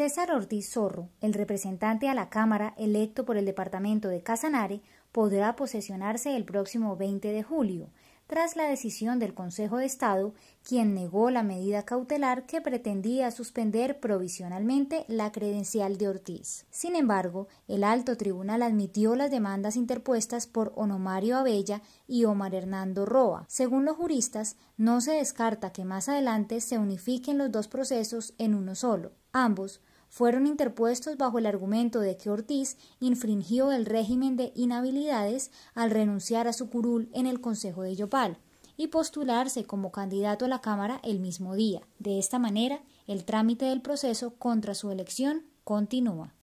César Ortiz Zorro, el representante a la Cámara electo por el Departamento de Casanare, podrá posesionarse el próximo 20 de julio, tras la decisión del Consejo de Estado, quien negó la medida cautelar que pretendía suspender provisionalmente la credencial de Ortiz. Sin embargo, el alto tribunal admitió las demandas interpuestas por Onomario Abella y Omar Hernando Roa. Según los juristas, no se descarta que más adelante se unifiquen los dos procesos en uno solo. Ambos fueron interpuestos bajo el argumento de que Ortiz infringió el régimen de inhabilidades al renunciar a su curul en el Consejo de Yopal y postularse como candidato a la Cámara el mismo día. De esta manera, el trámite del proceso contra su elección continúa.